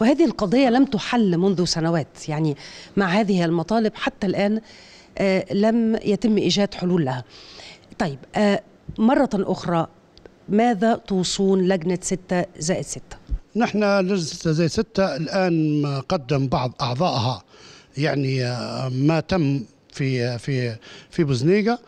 وهذه القضية لم تحل منذ سنوات يعني مع هذه المطالب حتى الآن آه، لم يتم إيجاد حلول لها طيب آه، مرة أخرى ماذا توصون لجنة 6 زائد 6 نحن لجنة 6 زائد 6 الآن قدم بعض أعضائها يعني آه، ما تم في في في بوزنيقه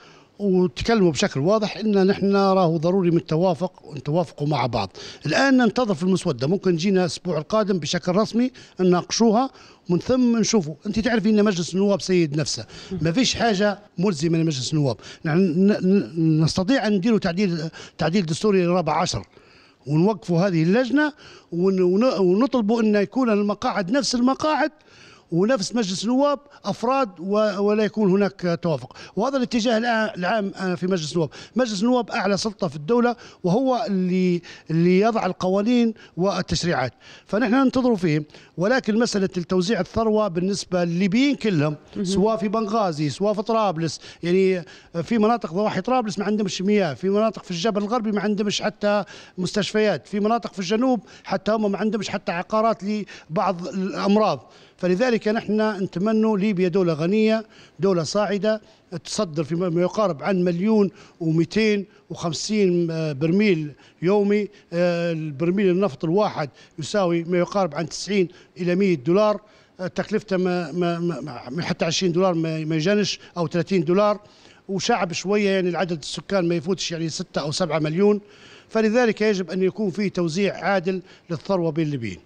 وتكلموا بشكل واضح ان نحن راهو ضروري من التوافق نتوافقوا مع بعض الان ننتظر في المسوده ممكن جينا الاسبوع القادم بشكل رسمي نناقشوها ومن ثم نشوفوا انت تعرفي ان مجلس النواب سيد نفسه ما فيش حاجه ملزمه لمجلس النواب نستطيع ان نديروا تعديل تعديل دستوري الرابع عشر ونوقفوا هذه اللجنه ونطلبوا ان يكون المقاعد نفس المقاعد ونفس مجلس النواب افراد ولا يكون هناك توافق وهذا الاتجاه العام في مجلس النواب مجلس النواب اعلى سلطه في الدوله وهو اللي اللي يضع القوانين والتشريعات فنحن ننتظر فيه ولكن مساله التوزيع الثروه بالنسبه للليبيين كلهم سواء في بنغازي سواء في طرابلس يعني في مناطق ضواحي طرابلس ما عندهمش مياه في مناطق في الجبل الغربي ما عندهمش حتى مستشفيات في مناطق في الجنوب حتى هم ما عندهمش حتى عقارات لبعض الامراض فلذلك لذلك نحن نتمنى ليبيا دولة غنية دولة صاعدة تصدر في ما يقارب عن مليون و250 آه، برميل يومي آه، البرميل النفط الواحد يساوي ما يقارب عن 90 إلى 100 دولار آه، تكلفته ما, ما, ما حتى 20 دولار ما يجانش أو 30 دولار وشعب شوية يعني العدد السكان ما يفوتش يعني 6 أو 7 مليون فلذلك يجب أن يكون في توزيع عادل للثروة بين الليبيين